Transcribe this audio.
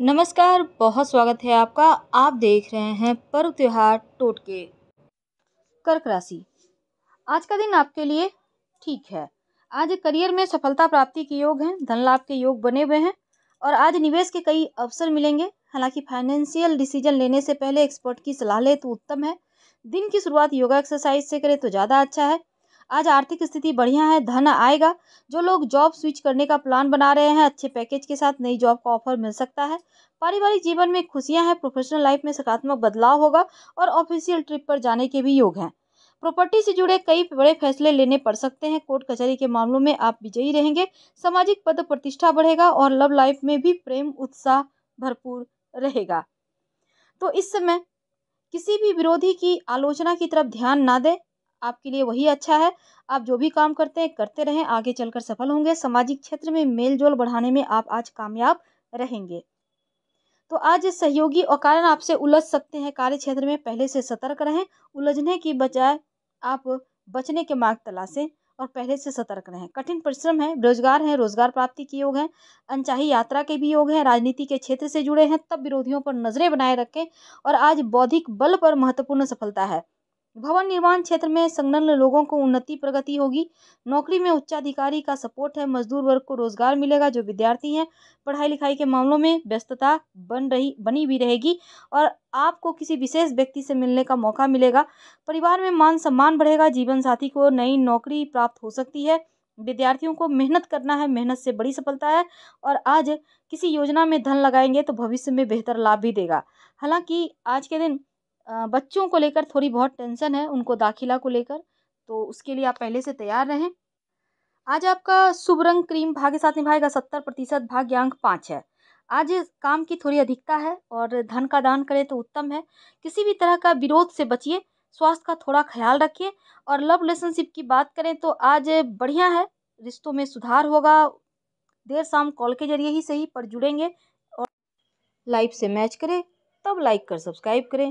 नमस्कार बहुत स्वागत है आपका आप देख रहे हैं पर्व त्योहार टोटके कर्क राशि आज का दिन आपके लिए ठीक है आज करियर में सफलता प्राप्ति के योग हैं धन लाभ के योग बने हुए हैं और आज निवेश के कई अवसर मिलेंगे हालांकि फाइनेंशियल डिसीजन लेने से पहले एक्सपर्ट की सलाह ले तो उत्तम है दिन की शुरुआत योगा एक्सरसाइज से करें तो ज़्यादा अच्छा है आज आर्थिक स्थिति बढ़िया है धन आएगा जो लोग जॉब स्विच करने का प्लान बना रहे हैं अच्छे पैकेज के साथ नई जॉब का ऑफर मिल सकता है पारिवारिक जीवन में खुशियां हैं प्रोफेशनल लाइफ में सकारात्मक बदलाव होगा और ऑफिशियल ट्रिप पर जाने के भी योग हैं प्रॉपर्टी से जुड़े कई बड़े फैसले लेने पड़ सकते हैं कोर्ट कचहरी के मामलों में आप विजयी रहेंगे सामाजिक पद प्रतिष्ठा बढ़ेगा और लव लाइफ में भी प्रेम उत्साह भरपूर रहेगा तो इस समय किसी भी विरोधी की आलोचना की तरफ ध्यान ना दें आपके लिए वही अच्छा है आप जो भी काम करते हैं करते रहें आगे चलकर सफल होंगे सामाजिक क्षेत्र में मेल जोल बढ़ाने में आप आज कामयाब रहेंगे तो आज सहयोगी और कारण आपसे उलझ सकते हैं कार्य क्षेत्र में पहले से सतर्क रहें उलझने की बजाय आप बचने के मार्ग तलाशें और पहले से सतर्क रहें कठिन परिश्रम है रोजगार है रोजगार प्राप्ति के योग हैं अनचाही यात्रा के भी योग हैं राजनीति के क्षेत्र से जुड़े हैं तब विरोधियों पर नजरें बनाए रखें और आज बौद्धिक बल पर महत्वपूर्ण सफलता है भवन निर्माण क्षेत्र में संलग्न लोगों को उन्नति प्रगति होगी नौकरी में उच्चाधिकारी का सपोर्ट है मजदूर वर्ग को रोजगार मिलेगा जो विद्यार्थी हैं पढ़ाई लिखाई के मामलों में व्यस्तता बन रही बनी भी रहेगी और आपको किसी विशेष व्यक्ति से मिलने का मौका मिलेगा परिवार में मान सम्मान बढ़ेगा जीवन साथी को नई नौकरी प्राप्त हो सकती है विद्यार्थियों को मेहनत करना है मेहनत से बड़ी सफलता है और आज किसी योजना में धन लगाएंगे तो भविष्य में बेहतर लाभ भी देगा हालांकि आज के दिन बच्चों को लेकर थोड़ी बहुत टेंशन है उनको दाखिला को लेकर तो उसके लिए आप पहले से तैयार रहें आज आपका शुभ रंग क्रीम भाग्य साथ निभाएगा सत्तर प्रतिशत भाग्यांक पाँच है आज काम की थोड़ी अधिकता है और धन का दान करें तो उत्तम है किसी भी तरह का विरोध से बचिए स्वास्थ्य का थोड़ा ख्याल रखिए और लव रिलेशनशिप की बात करें तो आज बढ़िया है रिश्तों में सुधार होगा देर शाम कॉल के जरिए ही सही पर जुड़ेंगे और लाइव से मैच करें तब लाइक कर सब्सक्राइब करें